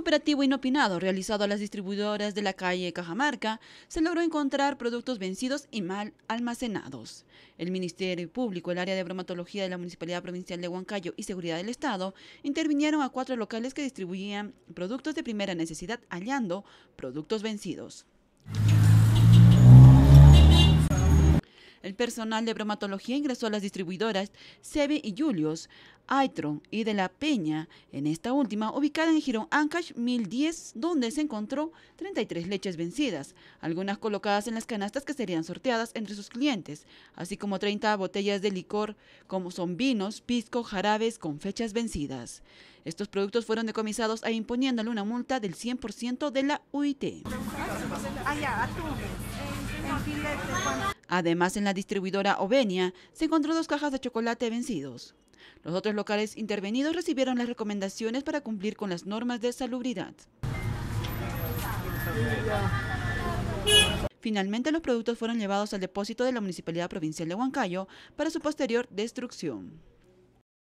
operativo inopinado realizado a las distribuidoras de la calle Cajamarca, se logró encontrar productos vencidos y mal almacenados. El Ministerio Público, el área de bromatología de la Municipalidad Provincial de Huancayo y Seguridad del Estado intervinieron a cuatro locales que distribuían productos de primera necesidad hallando productos vencidos. El personal de bromatología ingresó a las distribuidoras Seve y Julius, Aitron y de la Peña, en esta última ubicada en Girón Ancash 1010, donde se encontró 33 leches vencidas, algunas colocadas en las canastas que serían sorteadas entre sus clientes, así como 30 botellas de licor, como son vinos, pisco, jarabes con fechas vencidas. Estos productos fueron decomisados e imponiéndole una multa del 100% de la UIT. Ah, Además, en la distribuidora Ovenia se encontró dos cajas de chocolate vencidos. Los otros locales intervenidos recibieron las recomendaciones para cumplir con las normas de salubridad. Finalmente, los productos fueron llevados al depósito de la Municipalidad Provincial de Huancayo para su posterior destrucción.